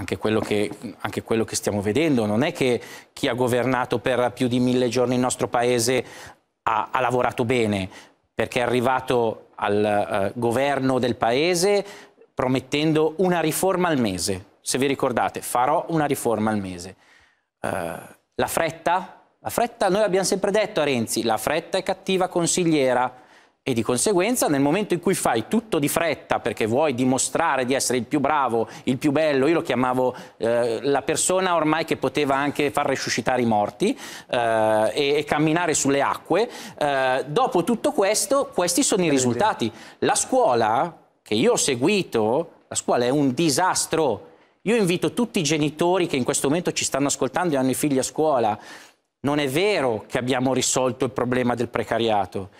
anche quello, che, anche quello che stiamo vedendo. Non è che chi ha governato per più di mille giorni il nostro paese ha, ha lavorato bene, perché è arrivato al eh, governo del paese promettendo una riforma al mese. Se vi ricordate, farò una riforma al mese. Uh, la fretta? La fretta, noi abbiamo sempre detto a Renzi, la fretta è cattiva consigliera e di conseguenza nel momento in cui fai tutto di fretta perché vuoi dimostrare di essere il più bravo, il più bello, io lo chiamavo eh, la persona ormai che poteva anche far resuscitare i morti eh, e, e, camminare sulle acque, eh, dopo tutto questo questi sono i risultati. La scuola che io ho seguito, la scuola è un disastro. Io invito tutti i genitori che in questo momento ci stanno ascoltando e hanno i figli a scuola, non è vero che abbiamo risolto il problema del precariato.